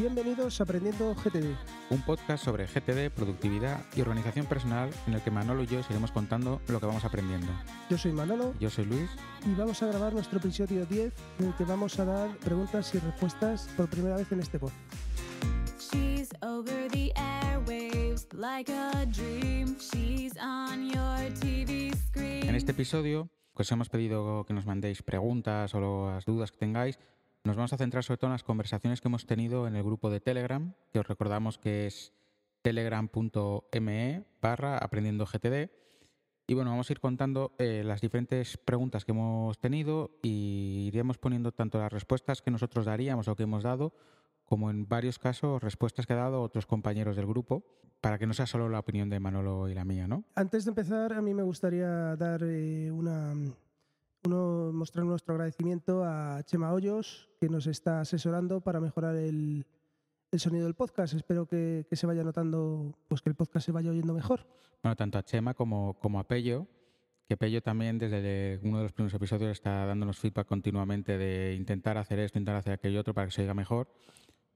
Bienvenidos a Aprendiendo GTD. Un podcast sobre GTD, productividad y organización personal en el que Manolo y yo iremos contando lo que vamos aprendiendo. Yo soy Manolo. Yo soy Luis. Y vamos a grabar nuestro episodio 10 en el que vamos a dar preguntas y respuestas por primera vez en este podcast. En este episodio os pues hemos pedido que nos mandéis preguntas o las dudas que tengáis nos vamos a centrar sobre todo en las conversaciones que hemos tenido en el grupo de Telegram, que os recordamos que es telegram.me barra aprendiendo GTD. Y bueno, vamos a ir contando eh, las diferentes preguntas que hemos tenido y iríamos poniendo tanto las respuestas que nosotros daríamos o que hemos dado, como en varios casos respuestas que han dado otros compañeros del grupo, para que no sea solo la opinión de Manolo y la mía, ¿no? Antes de empezar, a mí me gustaría dar eh, una uno, mostrar nuestro agradecimiento a Chema Hoyos, que nos está asesorando para mejorar el, el sonido del podcast. Espero que, que, se vaya notando, pues que el podcast se vaya oyendo mejor. Bueno, tanto a Chema como, como a Pello, que Pello también desde uno de los primeros episodios está dándonos feedback continuamente de intentar hacer esto, intentar hacer aquello otro para que se oiga mejor.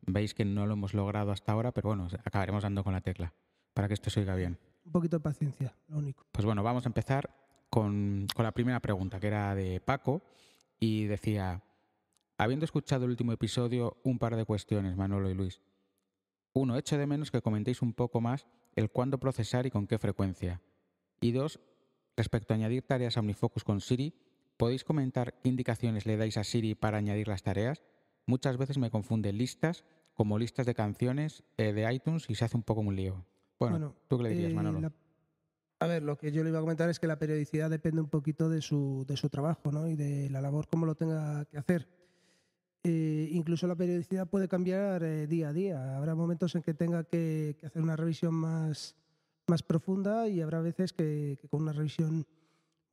Veis que no lo hemos logrado hasta ahora, pero bueno, acabaremos dando con la tecla para que esto se oiga bien. Un poquito de paciencia, lo único. Pues bueno, vamos a empezar con, la primera pregunta, que era de Paco, y decía, habiendo escuchado el último episodio, un par de cuestiones, Manolo y Luis. Uno, echo de menos que comentéis un poco más el cuándo procesar y con qué frecuencia. Y dos, respecto a añadir tareas a OmniFocus con Siri, ¿podéis comentar qué indicaciones le dais a Siri para añadir las tareas? Muchas veces me confunde listas como listas de canciones eh, de iTunes y se hace un poco un lío. Bueno, ¿tú qué le dirías, eh, Manolo? A ver, lo que yo le iba a comentar es que la periodicidad depende un poquito de su, de su trabajo ¿no? y de la labor, cómo lo tenga que hacer. Eh, incluso la periodicidad puede cambiar eh, día a día. Habrá momentos en que tenga que, hacer una revisión más, más, profunda y habrá veces que, con una revisión,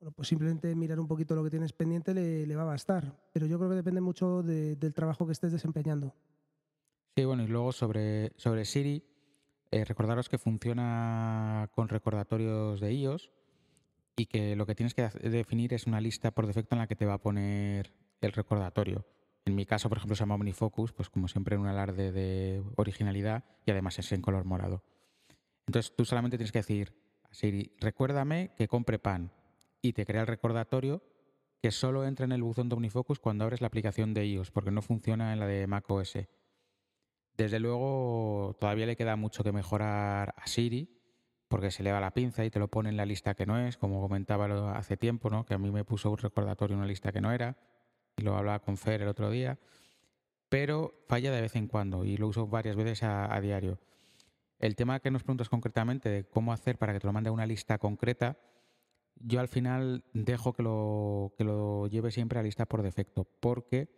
bueno, pues simplemente mirar un poquito lo que tienes pendiente le, va a bastar. Pero yo creo que depende mucho del trabajo que estés desempeñando. Sí, bueno, y luego sobre, sobre Siri, eh, recordaros que funciona con recordatorios de iOS y que lo que tienes que definir es una lista por defecto en la que te va a poner el recordatorio. En mi caso, por ejemplo, se llama OmniFocus, pues como siempre en un alarde de originalidad y además es en color morado. Entonces tú solamente tienes que decir Siri, recuérdame que compre pan y te crea el recordatorio que solo entra en el buzón de OmniFocus cuando abres la aplicación de iOS, porque no funciona en la de macOS. Desde luego, todavía le queda mucho que mejorar a Siri, porque se le va la pinza y te lo pone en la lista que no es, como comentaba hace tiempo, ¿no? que a mí me puso un recordatorio en una lista que no era, y lo hablaba con Fer el otro día, pero falla de vez en cuando y lo uso varias veces a, diario. El tema que nos preguntas concretamente de cómo hacer para que te lo mande a una lista concreta, yo al final dejo que lo, que lo lleve siempre a lista por defecto, porque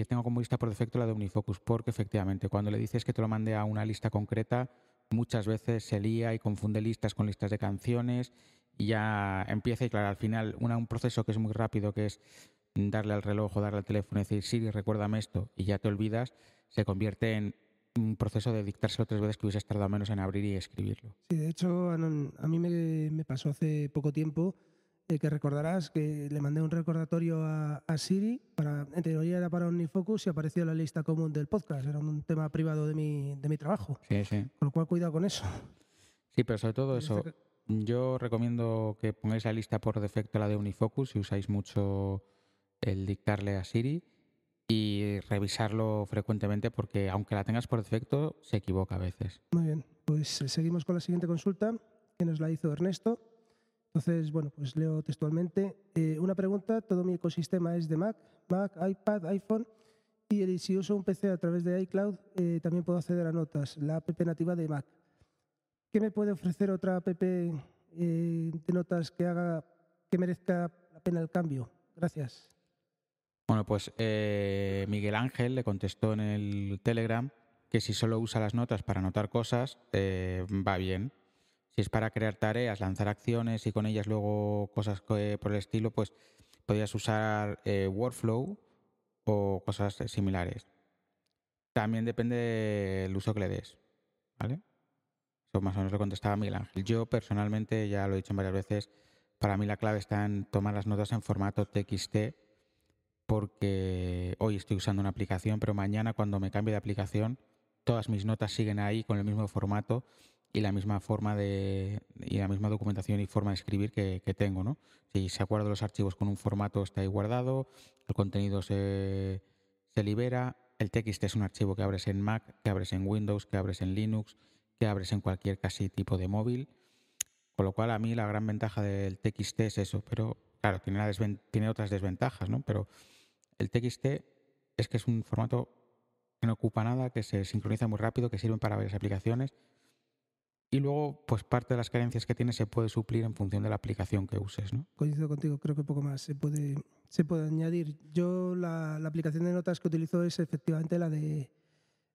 y tengo como lista por defecto la de Unifocus, porque efectivamente cuando le dices que te lo mande a una lista concreta, muchas veces se lía y confunde listas con listas de canciones y ya empieza y claro, al final un proceso que es muy rápido, que es darle al reloj o darle al teléfono y decir Siri, recuérdame esto y ya te olvidas, se convierte en un proceso de dictárselo tres veces que hubieses tardado menos en abrir y escribirlo. Sí, de hecho, a mí me pasó hace poco tiempo que recordarás que le mandé un recordatorio a, Siri, para, en teoría era para Unifocus y apareció en la lista común del podcast, era un tema privado de mi, de mi trabajo. Con lo cual cuidado con eso. Sí, pero sobre todo eso, yo recomiendo que pongáis la lista por defecto, la de Unifocus si usáis mucho el dictarle a Siri y revisarlo frecuentemente porque aunque la tengas por defecto, se equivoca a veces. Muy bien, pues eh, seguimos con la siguiente consulta que nos la hizo Ernesto entonces, bueno, pues leo textualmente. Eh, una pregunta, todo mi ecosistema es de Mac, Mac, iPad, iPhone y si uso un PC a través de iCloud eh, también puedo acceder a notas, la app nativa de Mac. ¿Qué me puede ofrecer otra app eh, de notas que haga que merezca la pena el cambio? Gracias. Bueno, pues Miguel Ángel le contestó en el Telegram que si solo usa las notas para anotar cosas, va bien si es para crear tareas, lanzar acciones y con ellas luego cosas eh, por el estilo, pues podrías usar eh, Workflow o cosas similares. También depende del uso que le des, ¿vale? Eso más o menos lo contestaba Miguel Ángel. Yo personalmente, ya lo he dicho varias veces, para mí la clave está en tomar las notas en formato TXT porque hoy estoy usando una aplicación, pero mañana cuando me cambie de aplicación, todas mis notas siguen ahí con el mismo formato y la misma forma de y la misma documentación y forma de escribir que, tengo, ¿no? Si se acuerdan los archivos con un formato está ahí guardado, el contenido se, libera, el TXT es un archivo que abres en Mac, que abres en Windows, que abres en Linux, que abres en cualquier casi tipo de móvil. Con lo cual, a mí la gran ventaja del TXT es eso, pero claro, tiene, otras desventajas, Pero el TXT es que es un formato que no ocupa nada, que se sincroniza muy rápido, que sirve para varias aplicaciones. Y luego, pues parte de las carencias que tiene se puede suplir en función de la aplicación que uses, ¿no? Coincido contigo, creo que poco más se puede, se puede añadir. Yo la, aplicación de notas que utilizo es efectivamente la de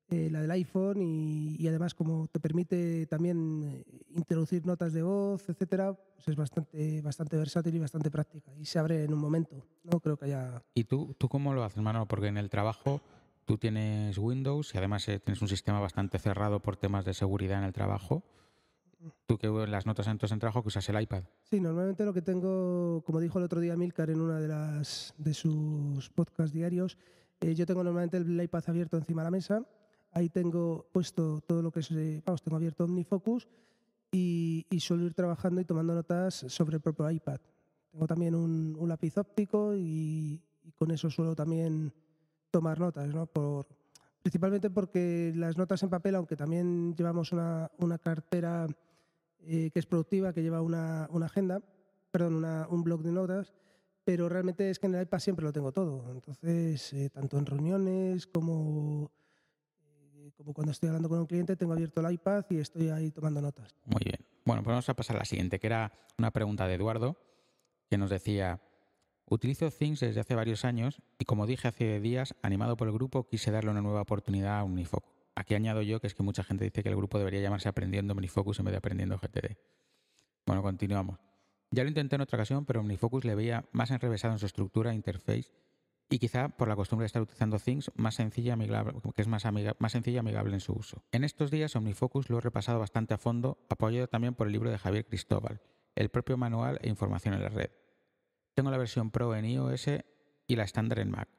eh, la del iPhone y, además como te permite también introducir notas de voz, etcétera, pues es bastante, bastante versátil y bastante práctica y se abre en un momento. No creo que haya. ¿Y tú, tú cómo lo haces, hermano Porque en el trabajo tú tienes Windows y además eh, tienes un sistema bastante cerrado por temas de seguridad en el trabajo. Tú que las notas entonces en trabajo que usas el iPad. Sí, normalmente lo que tengo, como dijo el otro día Milcar en una de sus podcasts diarios, eh, yo tengo normalmente el iPad abierto encima de la mesa. Ahí tengo puesto todo lo que es, eh, vamos, tengo abierto OmniFocus y, y suelo ir trabajando y tomando notas sobre el propio iPad. Tengo también un, lápiz óptico y con eso suelo también tomar notas, ¿no? Por, principalmente porque las notas en papel, aunque también llevamos una, cartera eh, que es productiva, que lleva una, una agenda, perdón, una, un blog de notas, pero realmente es que en el iPad siempre lo tengo todo. Entonces, eh, tanto en reuniones como, eh, como cuando estoy hablando con un cliente, tengo abierto el iPad y estoy ahí tomando notas. Muy bien. Bueno, pues vamos a pasar a la siguiente, que era una pregunta de Eduardo, que nos decía, Utilizo Things desde hace varios años y como dije hace días, animado por el grupo, quise darle una nueva oportunidad a OmniFocus. Aquí añado yo que es que mucha gente dice que el grupo debería llamarse Aprendiendo OmniFocus en vez de Aprendiendo GTD. Bueno, continuamos. Ya lo intenté en otra ocasión, pero Omnifocus le veía más enrevesado en su estructura e interface y quizá por la costumbre de estar utilizando Things más sencilla, amigable, que es más sencilla y amigable en su uso. En estos días Omnifocus lo he repasado bastante a fondo, apoyado también por el libro de Javier Cristóbal, el propio manual e información en la red. Tengo la versión Pro en iOS y la estándar en Mac.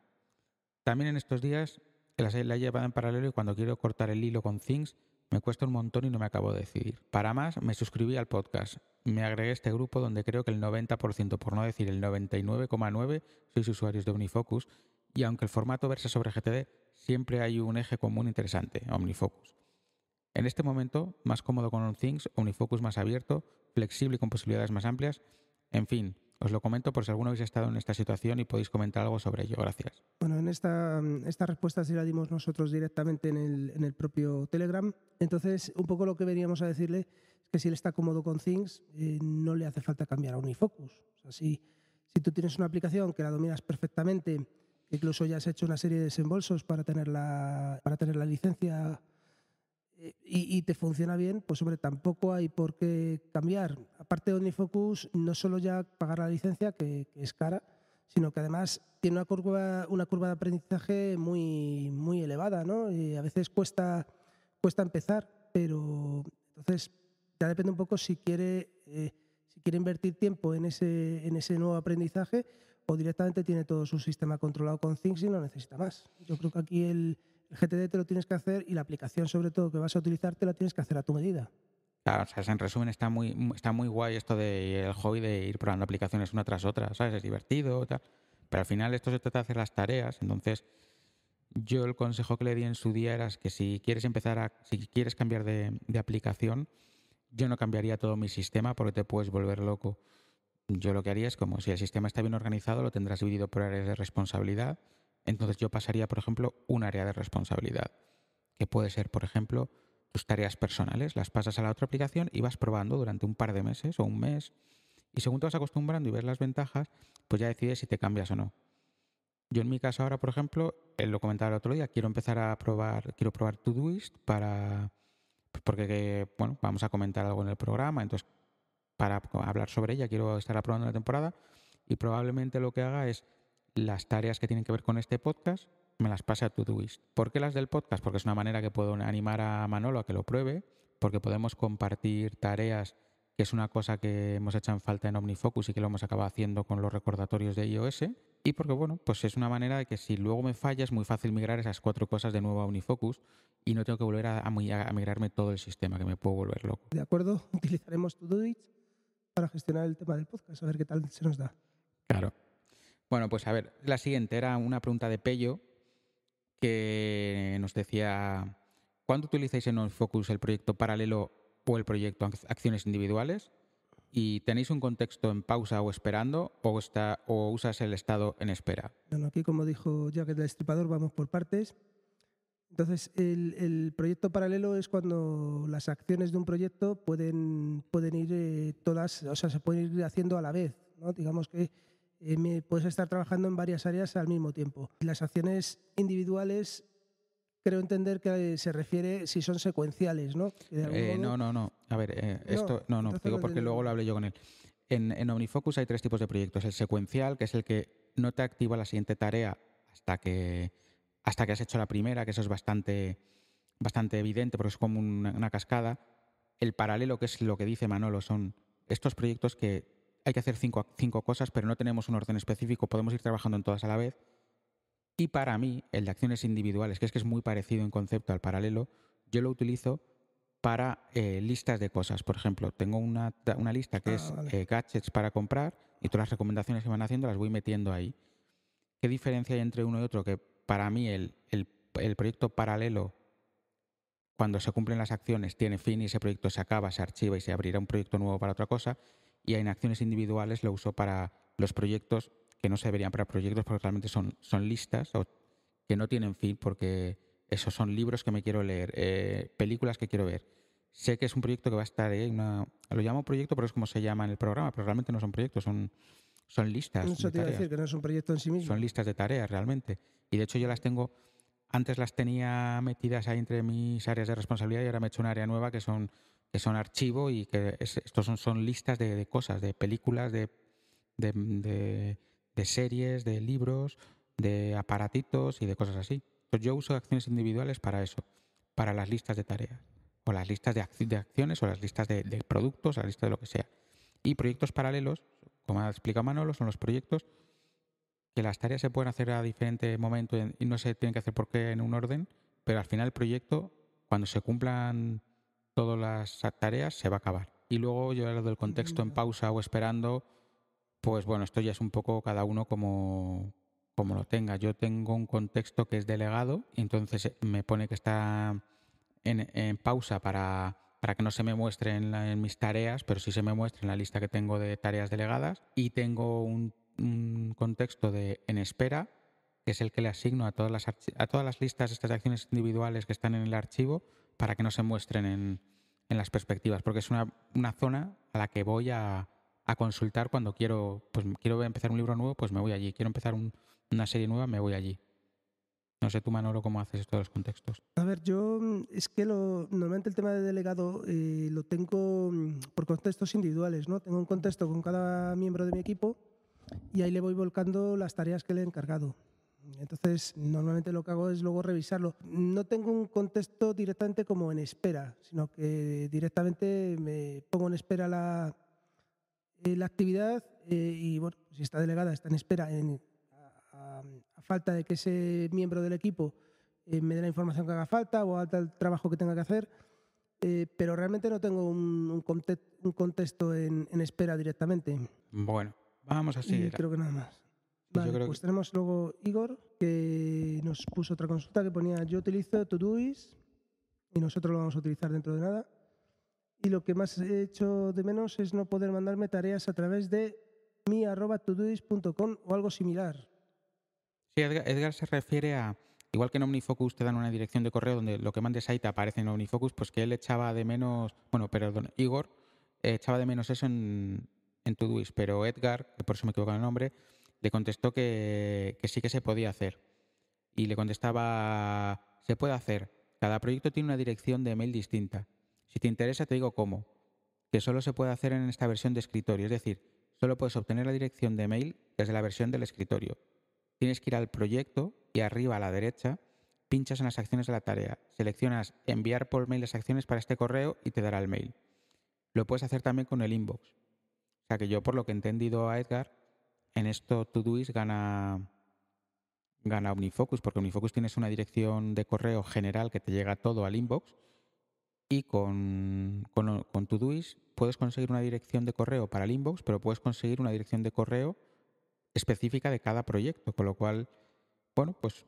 También en estos días las he llevado en paralelo y cuando quiero cortar el hilo con Things me cuesta un montón y no me acabo de decidir. Para más, me suscribí al podcast. Me agregué a este grupo donde creo que el 90%, por no decir el 99,9%, sois usuarios de Omnifocus y aunque el formato versa sobre GTD, siempre hay un eje común interesante, Omnifocus. En este momento, más cómodo con Things, Omnifocus más abierto, flexible y con posibilidades más amplias, en fin, os lo comento por si alguno habéis estado en esta situación y podéis comentar algo sobre ello. Gracias. Bueno, en esta, mm, esta respuesta sí la dimos nosotros directamente en el, propio Telegram. Entonces, un poco lo que veníamos a decirle es que si él está cómodo con Things, eh, no le hace falta cambiar a Unifocus. si, tú tienes una aplicación que la dominas perfectamente, incluso ya has hecho una serie de desembolsos para tener para tener la licencia eh, y, te funciona bien, pues sobre tampoco hay por qué cambiar. Aparte de OmniFocus, no solo ya pagar la licencia, que, es cara, sino que además tiene una curva, una curva de aprendizaje muy, muy elevada, ¿no? Y a veces cuesta, cuesta empezar, pero entonces ya depende un poco si quiere, eh, si quiere invertir tiempo en ese, en ese nuevo aprendizaje o directamente tiene todo su sistema controlado con Things y no necesita más. Yo creo que aquí el GTD te lo tienes que hacer y la aplicación, sobre todo, que vas a utilizar, te la tienes que hacer a tu medida. o sea, en resumen está muy, está muy guay esto del hobby de ir probando aplicaciones una tras otra, ¿sabes? Es divertido, Pero al final esto se trata de hacer las tareas, entonces yo el consejo que le di en su día era que si quieres empezar a, si quieres cambiar de, de aplicación, yo no cambiaría todo mi sistema porque te puedes volver loco. Yo lo que haría es como si el sistema está bien organizado, lo tendrás dividido por áreas de responsabilidad entonces yo pasaría, por ejemplo, un área de responsabilidad, que puede ser, por ejemplo, tus tareas personales, las pasas a la otra aplicación y vas probando durante un par de meses o un mes, y según te vas acostumbrando y ves las ventajas, pues ya decides si te cambias o no. Yo en mi caso ahora, por ejemplo, eh, lo comentaba el otro día, quiero empezar a probar, quiero probar Todoist para, pues porque, bueno, vamos a comentar algo en el programa, entonces para hablar sobre ella quiero estar aprobando la temporada y probablemente lo que haga es las tareas que tienen que ver con este podcast me las pase a Todoist. ¿Por qué las del podcast? Porque es una manera que puedo animar a Manolo a que lo pruebe, porque podemos compartir tareas, que es una cosa que hemos hecho en falta en OmniFocus y que lo hemos acabado haciendo con los recordatorios de iOS. Y porque, bueno, pues es una manera de que si luego me falla es muy fácil migrar esas cuatro cosas de nuevo a OmniFocus y no tengo que volver a, migrarme todo el sistema, que me puedo volver loco. De acuerdo, utilizaremos Todoist para gestionar el tema del podcast, a ver qué tal se nos da. Claro. Bueno, pues a ver, la siguiente era una pregunta de Pello que nos decía, ¿cuándo utilizáis en OnFocus el proyecto paralelo o el proyecto acciones individuales? ¿Y tenéis un contexto en pausa o esperando o, está, o usas el estado en espera? Bueno, aquí como dijo Jack el Destripador, vamos por partes. Entonces, el, proyecto paralelo es cuando las acciones de un proyecto pueden, pueden ir eh, todas, o sea, se pueden ir haciendo a la vez. ¿no? Digamos que eh, puedes estar trabajando en varias áreas al mismo tiempo. Las acciones individuales creo entender que eh, se refiere si son secuenciales, ¿no? Eh, no, no, no. A ver, esto no, no, digo porque luego lo hablé yo con él. En, Omnifocus hay tres tipos de proyectos. El secuencial, que es el que no te activa la siguiente tarea hasta que, hasta que has hecho la primera, que eso es bastante, bastante evidente porque es como una cascada. El paralelo, que es lo que dice Manolo, son estos proyectos que hay que hacer cinco, cosas, pero no tenemos un orden específico, podemos ir trabajando en todas a la vez. Y para mí, el de acciones individuales, que es que es muy parecido en concepto al paralelo, yo lo utilizo para eh, listas de cosas. Por ejemplo, tengo una, lista que ah, es eh, gadgets para comprar y todas las recomendaciones que van haciendo las voy metiendo ahí. ¿Qué diferencia hay entre uno y otro? Que para mí el proyecto paralelo, cuando se cumplen las acciones, tiene fin y ese proyecto se acaba, se archiva y se abrirá un proyecto nuevo para otra cosa y en acciones individuales lo uso para los proyectos que no se verían para proyectos porque realmente son, son listas o que no tienen fin porque esos son libros que me quiero leer, eh, películas que quiero ver. Sé que es un proyecto que va a estar, eh, ahí. lo llamo proyecto, pero es como se llama en el programa, pero realmente no son proyectos, son, son listas. Eso de te iba a decir, que no es un proyecto en sí mismo. Son listas de tareas realmente. Y de hecho yo las tengo, antes las tenía metidas ahí entre mis áreas de responsabilidad y ahora me he hecho una área nueva que son que son archivo y que estos son, son listas de, cosas, de películas, de, series, de libros, de aparatitos y de cosas así. Entonces pues yo uso acciones individuales para eso, para las listas de tareas, o las listas de, acciones, o las listas de, productos, la lista de lo que sea. Y proyectos paralelos, como ha explicado Manolo, son los proyectos que las tareas se pueden hacer a diferente momento y no se tienen que hacer por qué en un orden, pero al final el proyecto, cuando se cumplan todas las tareas, se va a acabar. Y luego yo lo del contexto en pausa o esperando, pues bueno, esto ya es un poco cada uno como, como lo tenga. Yo tengo un contexto que es delegado, entonces eh, me pone que está en, pausa para, para que no se me muestre en, en mis tareas, pero sí se me muestre en la lista que tengo de tareas delegadas. Y tengo un, un contexto de en espera, que es el que le asigno a todas las, a todas las listas estas acciones individuales que están en el archivo para que no se muestren en, las perspectivas, porque es una, zona a la que voy a, consultar cuando quiero, pues quiero empezar un libro nuevo, pues me voy allí, quiero empezar una serie nueva, me voy allí. No sé tú, Manolo, cómo haces esto de los contextos. A ver, yo mm, es que normalmente el tema de delegado eh, lo tengo mm, por contextos individuales, ¿no? Tengo un contexto con cada miembro de mi equipo y ahí le voy volcando las tareas que le he encargado. Entonces, normalmente lo que hago es luego revisarlo. No tengo un contexto directamente como en espera, sino que directamente me pongo en espera la, eh, actividad eh, y, bueno, si está delegada, está en espera a, falta de que ese miembro del equipo eh, me dé la información que haga falta o alta el trabajo que tenga que hacer. pero realmente no tengo un, contexto en, espera directamente. Bueno, vamos a seguir. creo que nada más. Pues vale, pues tenemos luego Igor, que nos puso otra consulta que ponía: Yo utilizo Todoist y nosotros lo vamos a utilizar dentro de nada. Y lo que más he hecho de menos es no poder mandarme tareas a través de mi arroba o algo similar. Sí, Edgar, se refiere a. Igual que en OmniFocus te dan una dirección de correo donde lo que mandes ahí te aparece en OmniFocus, pues que él echaba de menos, bueno, perdón, Igor eh, echaba de menos eso en, en pero Edgar, por eso me equivoco el nombre, le contestó que, sí que se podía hacer. Y le contestaba, se puede hacer. Cada proyecto tiene una dirección de mail distinta. Si te interesa, te digo cómo. Que solo se puede hacer en esta versión de escritorio. Es decir, solo puedes obtener la dirección de mail desde la versión del escritorio. Tienes que ir al proyecto y arriba a la derecha pinchas en las acciones de la tarea, seleccionas enviar por mail las acciones para este correo y te dará el mail. Lo puedes hacer también con el inbox. O sea que yo por lo que he entendido a Edgar, en esto Todoist gana, gana Omnifocus, porque Omnifocus tienes una dirección de correo general que te llega todo al inbox y con, con, con puedes conseguir una dirección de correo para el inbox, pero puedes conseguir una dirección de correo específica de cada proyecto, con lo cual, bueno, pues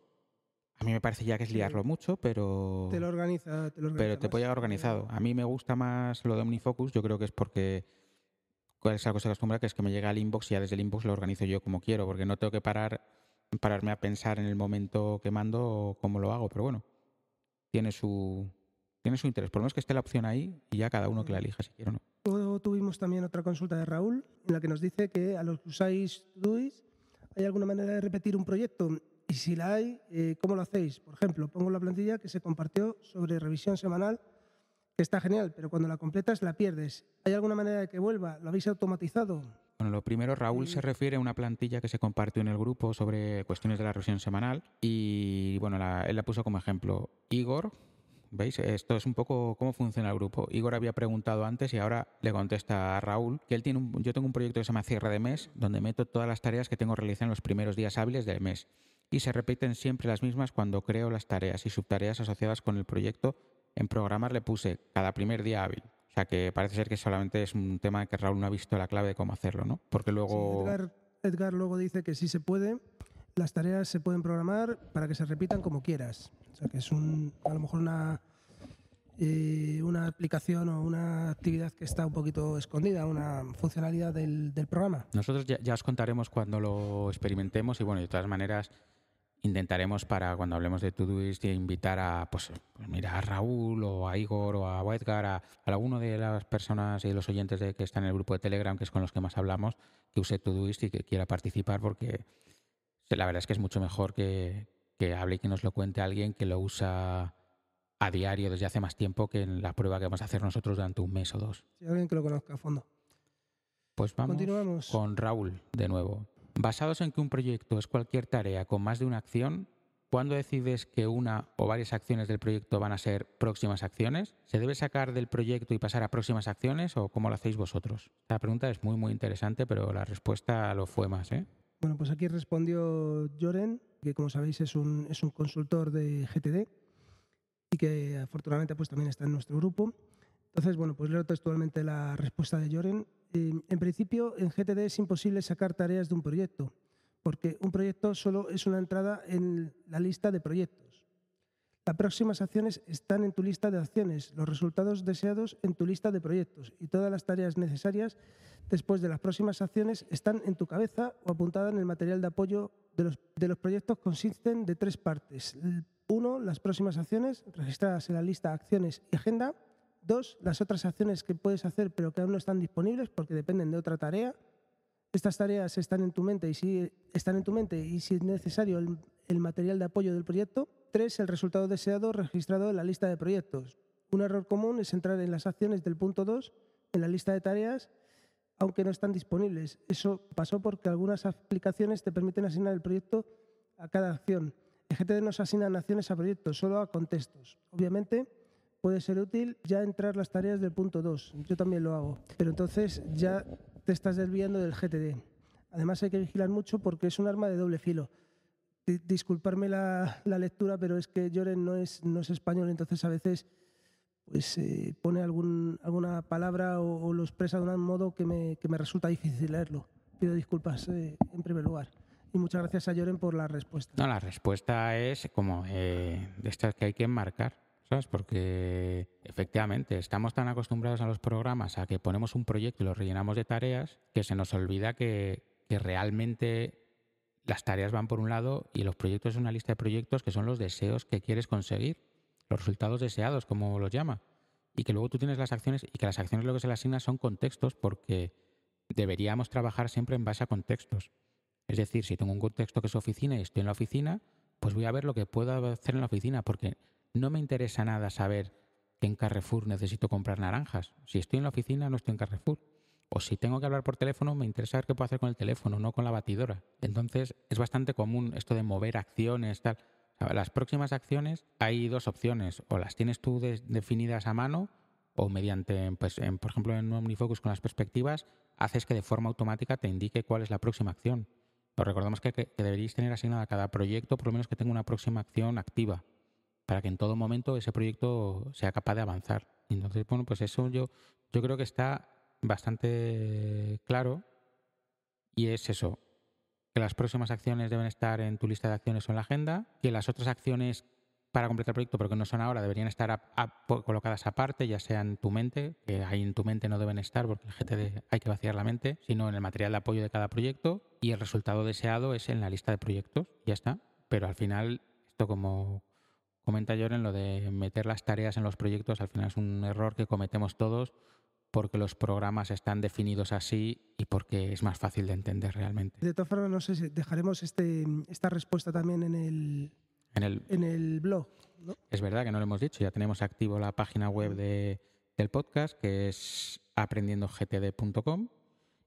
a mí me parece ya que es liarlo mucho, pero... Te lo organiza, te lo organiza Pero te puede llegar organizado. A mí me gusta más lo de Omnifocus, yo creo que es porque cuál es cosa que acostumbra, que es que me llega al inbox y ya desde el inbox lo organizo yo como quiero, porque no tengo que pararme a pensar en el momento que mando cómo lo hago, pero bueno, tiene su, tiene su interés. Por lo menos que esté la opción ahí y ya cada uno que la elija si quiere o no. Luego tuvimos también otra consulta de Raúl, en la que nos dice que a los que usáis Duis, ¿hay alguna manera de repetir un proyecto? Y si la hay, eh, ¿cómo lo hacéis? Por ejemplo, pongo la plantilla que se compartió sobre revisión semanal está genial, pero cuando la completas la pierdes. ¿Hay alguna manera de que vuelva? ¿Lo habéis automatizado? Bueno, lo primero, Raúl se refiere a una plantilla que se compartió en el grupo sobre cuestiones de la revisión semanal y bueno, él la puso como ejemplo. Igor, ¿veis? Esto es un poco cómo funciona el grupo. Igor había preguntado antes y ahora le contesta a Raúl que él tiene un, yo tengo un proyecto que se llama cierre de mes donde meto todas las tareas que tengo realizadas en los primeros días hábiles del mes y se repiten siempre las mismas cuando creo las tareas y subtareas asociadas con el proyecto en programar le puse cada primer día hábil. O sea que parece ser que solamente es un tema que Raúl no ha visto la clave de cómo hacerlo, ¿no? Porque luego... Edgar, luego dice que sí se puede, las tareas se pueden programar para que se repitan como quieras. O sea que es un, a lo mejor una, eh, una aplicación o una actividad que está un poquito escondida, una funcionalidad del, programa. Nosotros ya, ya, os contaremos cuando lo experimentemos y bueno, de todas maneras intentaremos para cuando hablemos de Todoist invitar a, pues, pues, mira, a Raúl o a Igor o a Edgar, a, alguno de las personas y los oyentes de, que están en el grupo de Telegram, que es con los que más hablamos, que use Todoist y que quiera participar porque la verdad es que es mucho mejor que, hable y que nos lo cuente alguien que lo usa a diario desde hace más tiempo que en la prueba que vamos a hacer nosotros durante un mes o dos. Si alguien que lo conozca a fondo. Pues vamos Continuamos. con Raúl de nuevo. Basados en que un proyecto es cualquier tarea con más de una acción, ¿Cuándo decides que una o varias acciones del proyecto van a ser próximas acciones? ¿Se debe sacar del proyecto y pasar a próximas acciones o cómo lo hacéis vosotros? La pregunta es muy, muy interesante, pero la respuesta lo fue más. ¿eh? Bueno, pues aquí respondió Joren, que como sabéis es un, consultor de GTD y que afortunadamente pues, también está en nuestro grupo. Entonces, bueno, pues leo textualmente la respuesta de Joren Em, en principio, en GTD es imposible sacar tareas de un proyecto, porque un proyecto solo es una entrada en la lista de proyectos. Las próximas acciones están en tu lista de acciones, los resultados deseados en tu lista de proyectos y todas las tareas necesarias después de las próximas acciones están en tu cabeza o apuntadas en el material de apoyo de los, proyectos. Consisten de tres partes. Uno, las próximas acciones registradas en la lista acciones y agenda. Dos, las otras acciones que puedes hacer pero que aún no están disponibles porque dependen de otra tarea. Estas tareas están en tu mente y si, están en tu mente y si es necesario el, material de apoyo del proyecto. Tres, el resultado deseado registrado en la lista de proyectos. Un error común es entrar en las acciones del punto dos, en la lista de tareas aunque no están disponibles. Eso pasó porque algunas aplicaciones te permiten asignar el proyecto a cada acción. El GTD no se asignan acciones a proyectos, solo a contextos. Obviamente, puede ser útil ya entrar las tareas del punto 2. Yo también lo hago. Pero entonces ya te estás desviando del GTD. Además hay que vigilar mucho porque es un arma de doble filo. Disculparme la, lectura, pero es que Lloren no es, no es español, entonces a veces pues eh, pone algún, alguna palabra o, lo expresa de un modo que me, que me resulta difícil leerlo. Pido disculpas eh, en primer lugar. Y muchas gracias a Lloren por la respuesta. No, la respuesta es como eh, de estas que hay que enmarcar porque efectivamente estamos tan acostumbrados a los programas a que ponemos un proyecto y lo rellenamos de tareas que se nos olvida que, realmente las tareas van por un lado y los proyectos es una lista de proyectos que son los deseos que quieres conseguir, los resultados deseados, como los llama. Y que luego tú tienes las acciones y que las acciones lo que se le asignan son contextos porque deberíamos trabajar siempre en base a contextos. Es decir, si tengo un contexto que es oficina y estoy en la oficina, pues voy a ver lo que puedo hacer en la oficina, porque no me interesa nada saber que en Carrefour necesito comprar naranjas. Si estoy en la oficina, no estoy en Carrefour. O si tengo que hablar por teléfono, me interesa ver qué puedo hacer con el teléfono, no con la batidora. Entonces, es bastante común esto de mover acciones, tal. Las próximas acciones hay dos opciones, o las tienes tú definidas a mano o mediante, pues, por ejemplo, en OmniFocus con las perspectivas, haces que de forma automática te indique cuál es la próxima acción. Pero recordamos que, que, deberíais tener asignada cada proyecto, por lo menos que tenga una próxima acción activa para que en todo momento ese proyecto sea capaz de avanzar. Entonces, bueno, pues eso yo, yo creo que está bastante claro y es eso, que las próximas acciones deben estar en tu lista de acciones o en la agenda, que las otras acciones para completar el proyecto, pero que no son ahora, deberían estar colocadas aparte, ya sea en tu mente, que ahí en tu mente no deben estar porque hay que vaciar la mente, sino en el material de apoyo de cada proyecto y el resultado deseado es en la lista de proyectos, ya está. Pero al final, esto como, comenta Joren lo de meter las tareas en los proyectos, al final es un error que cometemos todos porque los programas están definidos así y porque es más fácil de entender realmente. De todas formas, no sé si dejaremos este, esta respuesta también en el, en el, blog. Es verdad que no lo hemos dicho, ya tenemos activo la página web del podcast que es aprendiendogtd.com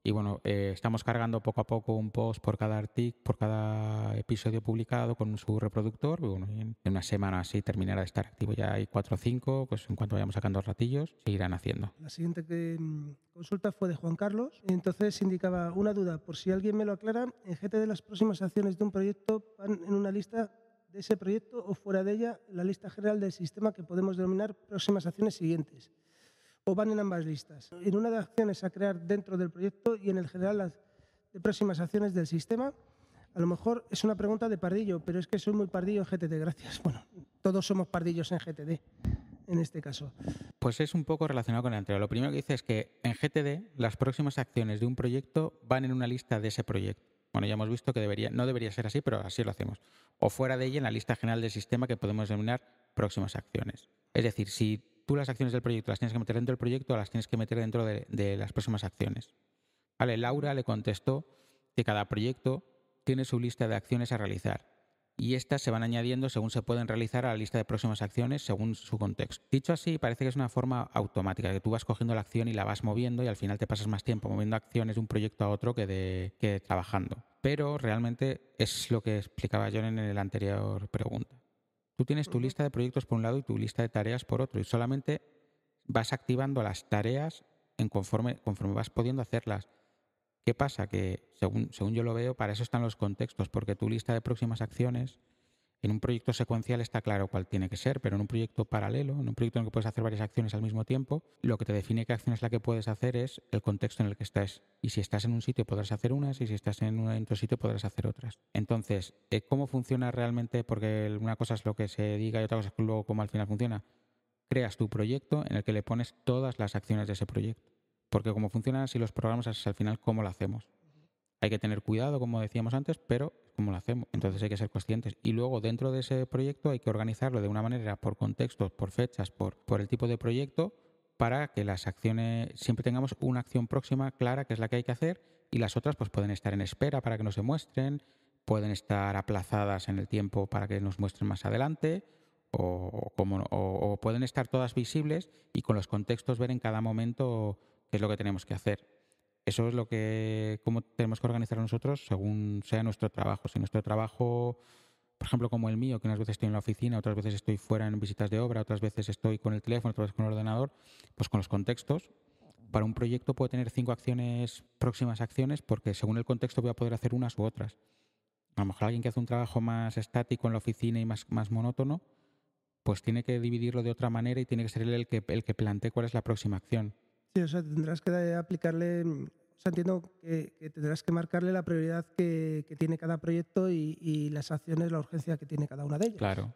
y bueno, eh, estamos cargando poco a poco un post por cada artículo, por cada episodio publicado con su reproductor. bueno, en una semana así terminará de estar activo ya hay cuatro o cinco, pues en cuanto vayamos sacando ratillos, seguirán haciendo. La siguiente mm, consulta fue de Juan Carlos. Entonces indicaba una duda, por si alguien me lo aclara, en GT de las próximas acciones de un proyecto van en una lista de ese proyecto o fuera de ella la lista general del sistema que podemos denominar próximas acciones siguientes o van en ambas listas. En una de acciones a crear dentro del proyecto y en el general las próximas acciones del sistema. A lo mejor es una pregunta de pardillo, pero es que soy muy pardillo en GTD, gracias. Bueno, todos somos pardillos en GTD, en este caso. Pues es un poco relacionado con el anterior. Lo primero que dice es que en GTD las próximas acciones de un proyecto van en una lista de ese proyecto. Bueno, ya hemos visto que debería, no debería ser así, pero así lo hacemos. O fuera de ella en la lista general del sistema que podemos denominar próximas acciones. Es decir, si tú las acciones del proyecto las tienes que meter dentro del proyecto, las tienes que meter dentro de, las próximas acciones. Vale, Laura le contestó que cada proyecto tiene su lista de acciones a realizar y estas se van añadiendo según se pueden realizar a la lista de próximas acciones según su contexto. Dicho así, parece que es una forma automática, que tú vas cogiendo la acción y la vas moviendo y al final te pasas más tiempo moviendo acciones de un proyecto a otro que, de, trabajando. Pero realmente es lo que explicaba yo en la anterior pregunta. Tú tienes tu lista de proyectos por un lado y tu lista de tareas por otro y solamente vas activando las tareas en conforme, conforme vas pudiendo hacerlas. ¿Qué pasa? Que según, yo lo veo, para eso están los contextos, porque tu lista de próximas acciones en un proyecto secuencial está claro cuál tiene que ser, pero en un proyecto paralelo, en un proyecto en el que puedes hacer varias acciones al mismo tiempo, lo que te define qué acción es la que puedes hacer es el contexto en el que estás. Y si estás en un sitio podrás hacer unas y si estás en, un, otro sitio podrás hacer otras. Entonces, eh, ¿cómo funciona realmente? Porque una cosa es lo que se diga y otra cosa es luego cómo al final funciona. Creas tu proyecto en el que le pones todas las acciones de ese proyecto porque como funcionan así los programas al final cómo lo hacemos. Hay que tener cuidado, como decíamos antes, pero cómo lo hacemos. Entonces hay que ser conscientes. Y luego dentro de ese proyecto hay que organizarlo de una manera por contextos, por fechas, por, por el tipo de proyecto, para que las acciones, siempre tengamos una acción próxima clara, que es la que hay que hacer, y las otras pues pueden estar en espera para que no se muestren, pueden estar aplazadas en el tiempo para que nos muestren más adelante, o, como, o pueden estar todas visibles y con los contextos ver en cada momento qué es lo que tenemos que hacer. Eso es lo que, cómo tenemos que organizar nosotros según sea nuestro trabajo. Si nuestro trabajo, por ejemplo, como el mío, que unas veces estoy en la oficina, otras veces estoy fuera en visitas de obra, otras veces estoy con el teléfono, otras veces con el ordenador, pues con los contextos. Para un proyecto puede tener cinco acciones, próximas acciones, porque según el contexto voy a poder hacer unas u otras. A lo mejor alguien que hace un trabajo más estático en la oficina y más, monótono, pues tiene que dividirlo de otra manera y tiene que ser él el que, el que plantee cuál es la próxima acción tendrás que aplicarle, entiendo que, tendrás que marcarle la prioridad que, tiene cada proyecto y, las acciones, la urgencia que tiene cada una de ellas. Claro.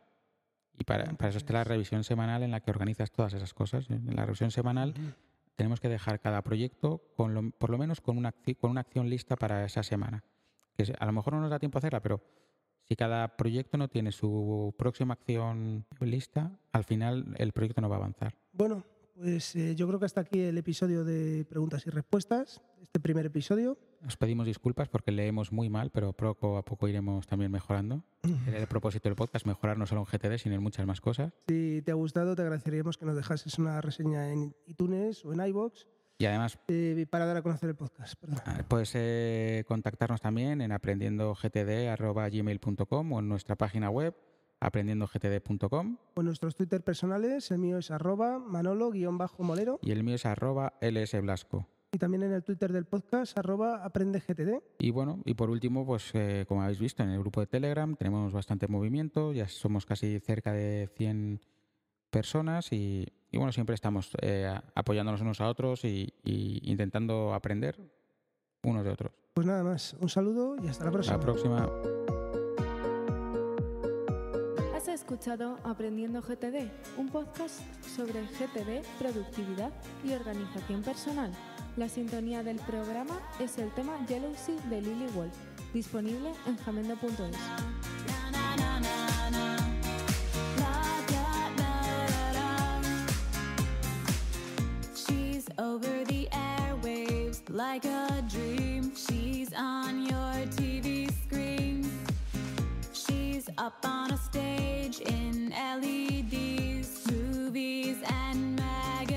Y para, eso está la revisión semanal en la que organizas todas esas cosas. En la revisión semanal tenemos que dejar cada proyecto por lo menos con una, con una acción lista para esa semana. Que a lo mejor no nos da tiempo a hacerla, pero si cada proyecto no tiene su próxima acción lista, al final el proyecto no va a avanzar. Bueno, pues eh, yo creo que hasta aquí el episodio de preguntas y respuestas, este primer episodio. Nos pedimos disculpas porque leemos muy mal, pero poco a poco iremos también mejorando. Era el propósito del podcast, mejorar no solo en GTD, sino en muchas más cosas. Si te ha gustado, te agradeceríamos que nos dejases una reseña en iTunes o en iBox. Y además. Eh, para dar a conocer el podcast, perdón. Ah, puedes eh, contactarnos también en aprendiendogtd.gmail.com o en nuestra página web aprendiendogtd.com. Pues nuestros Twitter personales, el mío es arroba manolo-molero. Y el mío es arroba lsblasco. Y también en el Twitter del podcast, arroba aprendegtd. Y bueno, y por último, pues eh, como habéis visto en el grupo de Telegram, tenemos bastante movimiento, ya somos casi cerca de 100 personas y, bueno, siempre estamos eh, apoyándonos unos a otros y, intentando aprender unos de otros. Pues nada más, un saludo y hasta la próxima. La próxima escuchado Aprendiendo GTD, un podcast sobre GTD, productividad y organización personal. La sintonía del programa es el tema Jealousy de Lily Wolf, disponible en jamendo.es. up on a stage in LEDs, movies and magazines.